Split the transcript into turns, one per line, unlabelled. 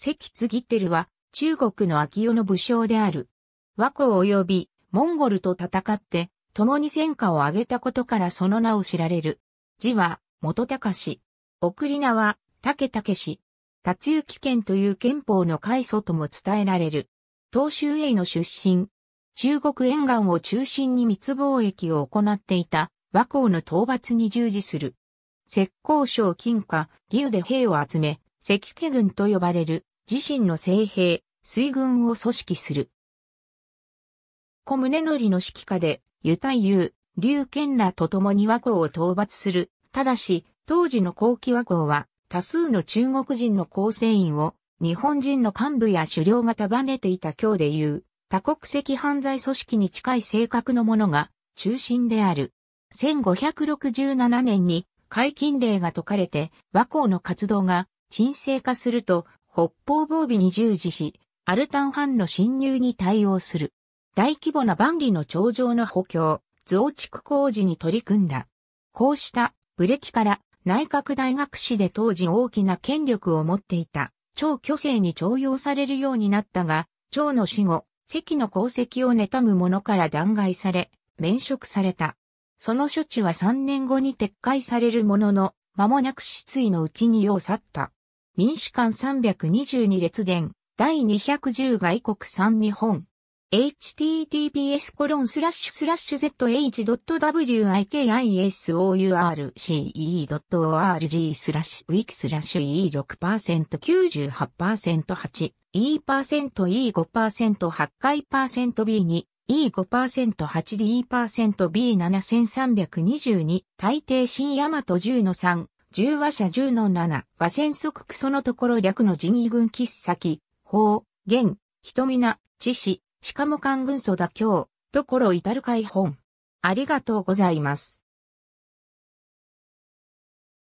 関継ぎてるは、中国の秋代の武将である。和光及び、モンゴルと戦って、共に戦果を挙げたことからその名を知られる。字は、元隆。氏。送り名は、武武氏。達行県という憲法の開祖とも伝えられる。東州営の出身。中国沿岸を中心に密貿易を行っていた和光の討伐に従事する。石江省金華、義勇で兵を集め、関家軍と呼ばれる自身の精兵、水軍を組織する。小宗則の指揮下で、ユリュウ・劉健らと共に和光を討伐する。ただし、当時の後期和光は、多数の中国人の構成員を、日本人の幹部や首領が束ねていた今日でいう、多国籍犯罪組織に近い性格のものが中心である。1567年に解禁令が解かれて、和光の活動が沈静化すると、北方防備に従事し、アルタン藩の侵入に対応する。大規模な万里の長城の補強、増築工事に取り組んだ。こうしたブレキから内閣大学士で当時大きな権力を持っていた、超巨星に徴用されるようになったが、超の死後、関の功績を妬む者から弾劾され、免職された。その処置は3年後に撤回されるものの、間もなく失意のうちに世を去った。民主館322列伝、第210外国3日本。https コロンスラッシュスラッシュ zh.wikisource.org スラッシュ w i k スラッシュ e6%98%8 e%e5% 8回 %b2 e5%8d%b7322 大抵新大和10の3十話者十の七は戦則クソのところ略の人意軍喫先、法、元、人皆、知史、しかも官軍祖だ今日、ところ至る解本。ありがとうございます。